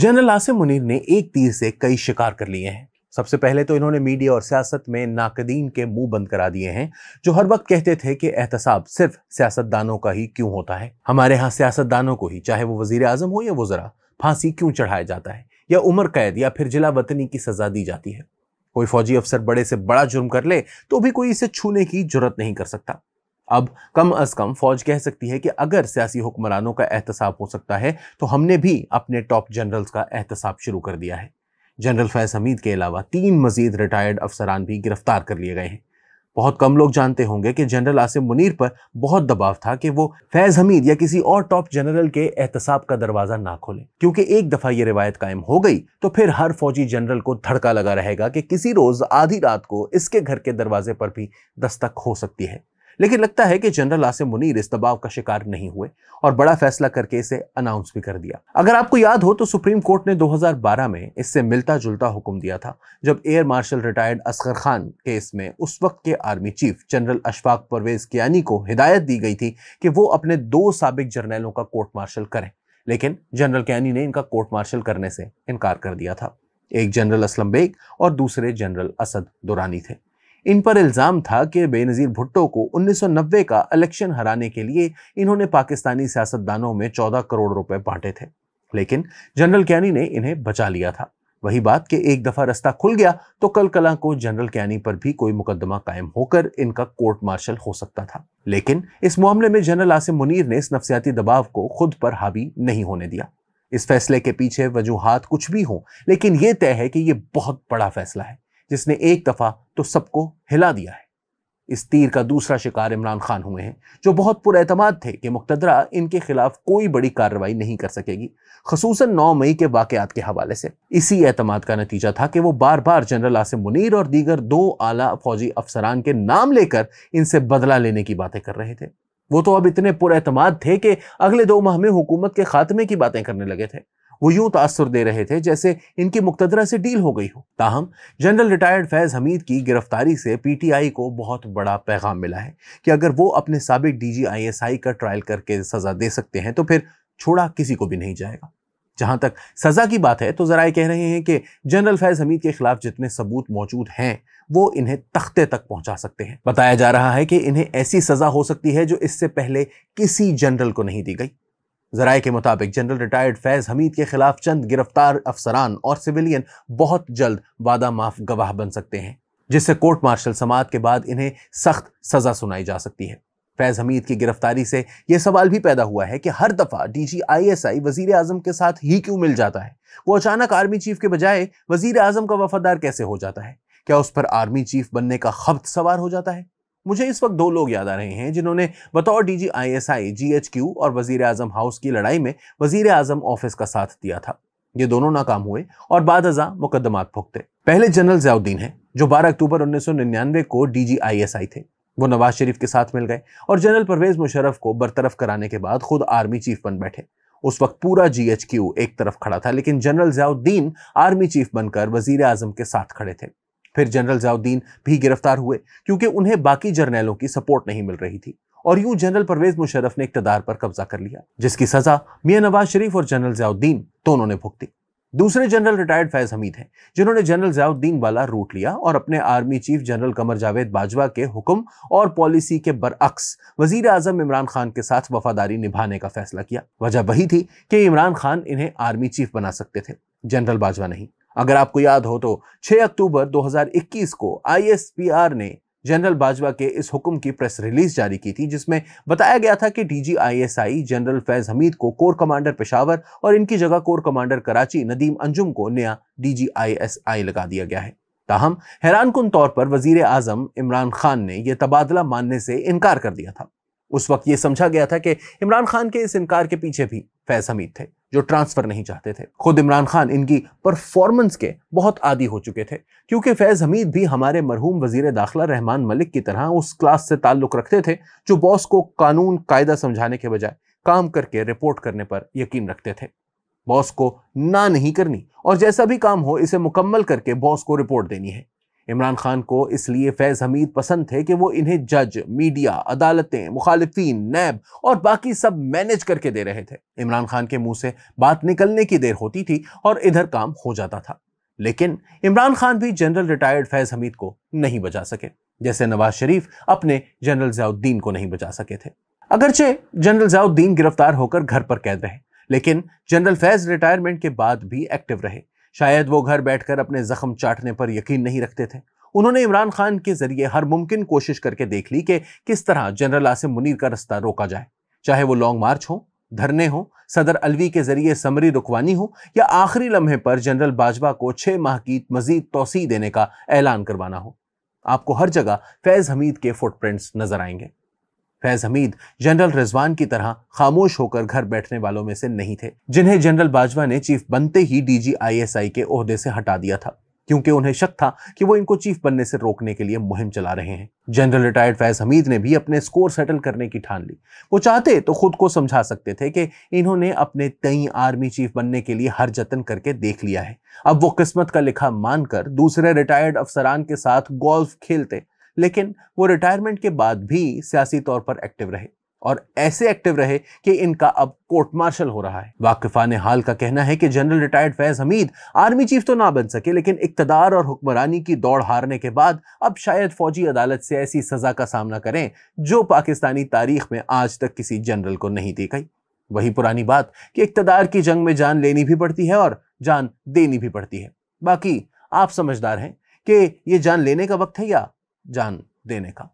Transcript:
general Asim Munir ने एक तीर से कई शिकार कर लिए हैं सबसे पहले तो इन्होंने मीडिया और सियासत में नाकदीन के मुंह बंद करा दिए हैं जो हर वक्त कहते थे कि एहतसाब सिर्फ सियासतदानों का ही क्यों होता है हमारे यहाँ सियासतदानों को ही चाहे वो वजीर आजम हो या वजरा फांसी क्यों चढ़ाया जाता है या उम्र कैद या फिर जिला वतनी की सजा दी जाती है कोई फौजी अफसर बड़े से बड़ा जुर्म कर ले तो भी कोई इसे छूने की जरूरत नहीं कर सकता अब कम अज कम फौज कह सकती है कि अगर सियासी हुक्मरानों का एहतसाब हो सकता है तो हमने भी अपने टॉप जनरल्स का एहतसाब शुरू कर दिया है जनरल फैज हमीद के अलावा तीन मजीद रिटायर्ड अफसरान भी गिरफ्तार कर लिए गए हैं बहुत कम लोग जानते होंगे कि जनरल आसिम मुनीर पर बहुत दबाव था कि वो फैज हमीद या किसी और टॉप जनरल के एहतसाब का दरवाज़ा ना खोले क्योंकि एक दफ़ा ये रिवायत कायम हो गई तो फिर हर फौजी जनरल को धड़का लगा रहेगा कि किसी रोज़ आधी रात को इसके घर के दरवाजे पर भी दस्तक हो सकती है लेकिन लगता है कि जनरल आसिम मुनीर इस दबाव का शिकार नहीं हुए और बड़ा फैसला करके इसे अनाउंस भी कर दिया अगर आपको याद हो तो सुप्रीम कोर्ट ने 2012 में इससे मिलता जुलता हुक्म दिया था जब air marshal retired Asghar Khan case में उस वक्त के army chief general Ashfaq Parvez Kayani को हिदायत दी गई थी कि वो अपने दो सबक जर्नैलों का कोर्ट मार्शल करें लेकिन जनरल कैनी ने इनका कोर्ट मार्शल करने से इनकार कर दिया था एक जनरल असलम बेग और दूसरे जनरल असद दुरानी थे इन पर इल्ज़ाम था कि बेनज़ीर भुट्टो को 1990 का इलेक्शन हराने के लिए इन्होंने पाकिस्तानी सियासतदानों में 14 करोड़ रुपए बांटे थे लेकिन जनरल कैनी ने इन्हें बचा लिया था वही बात कि एक दफ़ा रास्ता खुल गया तो कल कला को जनरल कैनी पर भी कोई मुकदमा कायम होकर इनका कोर्ट मार्शल हो सकता था लेकिन इस मामले में जनरल आसिम मुनीर ने इस नफसियाती दबाव को खुद पर हावी नहीं होने दिया इस फैसले के पीछे वजूहत कुछ भी हों लेकिन ये तय है कि ये बहुत बड़ा फैसला है जिसने एक दफ़ा तो सबको हिला दिया है इस तीर का दूसरा शिकार इमरान खान हुए हैं जो बहुत पुरतमाद थे कि मुक्तरा इनके खिलाफ कोई बड़ी कार्रवाई नहीं कर सकेगी खसूस नौ मई के वाक़ात के हवाले से इसी अतमाद का नतीजा था कि वो बार बार जनरल आसिम मुनीर और दीगर दो आला फौजी अफसरान के नाम लेकर इनसे बदला लेने की बातें कर रहे थे वो तो अब इतने पुरतमाद थे कि अगले दो माह में हुकूमत के खात्मे की बातें करने लगे थे वो यूं तासर दे रहे थे जैसे इनकी मुक्तदरा से डील हो गई हो ताहम जनरल रिटायर्ड फैज़ हमीद की गिरफ्तारी से पीटीआई को बहुत बड़ा पैगाम मिला है कि अगर वो अपने सबक डीजीआईएसआई का ट्रायल करके सज़ा दे सकते हैं तो फिर छोड़ा किसी को भी नहीं जाएगा जहां तक सज़ा की बात है तो ज़रा कह रहे हैं कि जनरल फैज़ हमीद के खिलाफ जितने सबूत मौजूद हैं वो इन्हें तख्ते तक पहुंचा सकते हैं बताया जा रहा है कि इन्हें ऐसी सज़ा हो सकती है जो इससे पहले किसी जनरल को नहीं दी गई जराये के मुताबिक जनरल रिटायर्ड फैज़ हमीद के खिलाफ चंद गिरफ्तार अफसरान और सिविलियन बहुत जल्द वादा माफ गवाह बन सकते हैं जिससे कोर्ट मार्शल समात के बाद इन्हें सख्त सज़ा सुनाई जा सकती है फैज़ हमीद की गिरफ्तारी से यह सवाल भी पैदा हुआ है कि हर दफ़ा डी जी आई एस आई वजीर अजम के साथ ही क्यों मिल जाता है वो अचानक आर्मी चीफ के बजाय वजीर अजम का वफादार कैसे हो जाता है क्या उस पर आर्मी चीफ बनने का खबत सवार हो जाता है मुझे इस वक्त दो लोग याद आ रहे हैं जिन्होंने बतौर D G I S I G H Q और वजीर आजम हाउस की लड़ाई में वजीर आजम ऑफिस का साथ दिया था ये दोनों नाकाम हुए और बाद हजा मुकदमात भुगते पहले जनरल जयाउद्दीन है जो 12 अक्टूबर 1999 को डी जी आई एस आई थे वो नवाज शरीफ के साथ मिल गए और जनरल परवेज मुशरफ को बरतरफ कराने के बाद खुद आर्मी चीफ बन बैठे उस वक्त पूरा जी एच क्यू एक तरफ खड़ा था लेकिन जनरल जयाउद्दीन आर्मी चीफ बनकर वजीर आजम के साथ खड़े थे फिर जनरल जाउद्दीन भी गिरफ्तार हुए क्योंकि उन्हें बाकी जर्नैलों की सपोर्ट नहीं मिल रही थी और यूं जनरल परवेज मुशर्रफ ने इकतदार पर कब्जा कर लिया जिसकी सजा मियाँ नवाज शरीफ और जनरल जयाउद्दीन दोनों ने भुगती दूसरे जनरल रिटायर्ड फैज हमीद हैं जिन्होंने जनरल जयाउद्दीन वाला रूट लिया और अपने army chief general Qamar Javed Bajwa के हुक्म और पॉलिसी के बरअक्स वजीर आजम इमरान खान के साथ वफादारी निभाने का फैसला किया वजह वही थी कि इमरान खान इन्हें आर्मी चीफ बना सकते थे जनरल बाजवा नहीं अगर आपको याद हो तो 6 अक्टूबर 2021 को आईएसपीआर ने जनरल बाजवा के इस हुक्म की प्रेस रिलीज जारी की थी जिसमें बताया गया था कि डीजीआईएसआई जनरल फैज हमीद को कोर कमांडर पेशावर और इनकी जगह कोर कमांडर कराची नदीम अंजुम को नया डीजीआईएसआई लगा दिया गया है ताहम हैरान कन तौर पर वजीर आजम इमरान खान ने यह तबादला मानने से इनकार कर दिया था उस वक्त ये समझा गया था कि इमरान खान के इस इनकार के पीछे भी फैज हमीद थे जो ट्रांसफ़र नहीं चाहते थे खुद इमरान खान इनकी परफॉर्मेंस के बहुत आदि हो चुके थे क्योंकि फैज़ हमीद भी हमारे मरहूम वजीर दाखिला रहमान मलिक की तरह उस क्लास से ताल्लुक़ रखते थे जो बॉस को कानून कायदा समझाने के बजाय काम करके रिपोर्ट करने पर यकीन रखते थे बॉस को ना नहीं करनी और जैसा भी काम हो इसे मुकम्मल करके बॉस को रिपोर्ट देनी है इमरान खान को इसलिए फैज़ हमीद पसंद थे कि वो इन्हें जज मीडिया अदालतें मुखालफी नैब और बाकी सब मैनेज करके दे रहे थे इमरान खान के मुंह से बात निकलने की देर होती थी और इधर काम हो जाता था लेकिन इमरान खान भी जनरल रिटायर्ड फैज़ हमीद को नहीं बचा सके जैसे नवाज शरीफ अपने जनरल जयाउद्दीन को नहीं बचा सके थे अगरचे जनरल जयाउद्दीन गिरफ्तार होकर घर पर कैद रहे लेकिन जनरल फैज़ रिटायरमेंट के बाद भी एक्टिव रहे शायद वो घर बैठकर अपने ज़ख्म चाटने पर यकीन नहीं रखते थे उन्होंने इमरान खान के जरिए हर मुमकिन कोशिश करके देख ली कि किस तरह जनरल आसिम मुनीर का रास्ता रोका जाए चाहे वो लॉन्ग मार्च हो धरने हो सदर अलवी के जरिए समरी रुकवानी हो या आखिरी लम्हे पर जनरल बाजवा को छः माह की मजीद तोसी देने का ऐलान करवाना हो आपको हर जगह फैज़ हमीद के फुटप्रिंट्स नजर आएंगे फैज हमीद जनरल रिजवान की तरह खामोश होकर घर बैठने वालों में से नहीं थे जिन्हें जनरल बाजवा ने चीफ बनते ही डीजीआईएसआई के ओहदे से हटा दिया था क्योंकि उन्हें शक था कि वो इनको चीफ बनने से रोकने के लिए मुहिम चला रहे हैं जनरल रिटायर्ड फैज हमीद ने भी अपने स्कोर सेटल करने की ठान ली वो चाहते तो खुद को समझा सकते थे कि इन्होंने अपने तई आर्मी चीफ बनने के लिए हर जतन करके देख लिया है अब वो किस्मत का लिखा मानकर दूसरे रिटायर्ड अफसरान के साथ गोल्फ खेलते लेकिन वो रिटायरमेंट के बाद भी सियासी तौर पर एक्टिव रहे और ऐसे एक्टिव रहे कि इनका अब कोर्ट मार्शल हो रहा है वाकिफा ने हाल का कहना है कि general retired Faiz Hameed army chief तो ना बन सके लेकिन इकतदार और हुक्मरानी की दौड़ हारने के बाद अब शायद फौजी अदालत से ऐसी सज़ा का सामना करें जो पाकिस्तानी तारीख में आज तक किसी जनरल को नहीं दी गई वही पुरानी बात कि इकतदार की जंग में जान लेनी भी पड़ती है और जान देनी भी पड़ती है बाकी आप समझदार हैं कि ये जान लेने का वक्त है या जान देने का